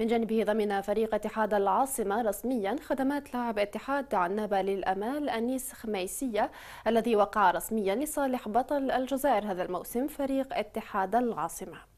من جانبه ضمن فريق اتحاد العاصمة رسميا خدمات لاعب اتحاد عنابة للأمال أنيس خميسية الذي وقع رسميا لصالح بطل الجزائر هذا الموسم فريق اتحاد العاصمة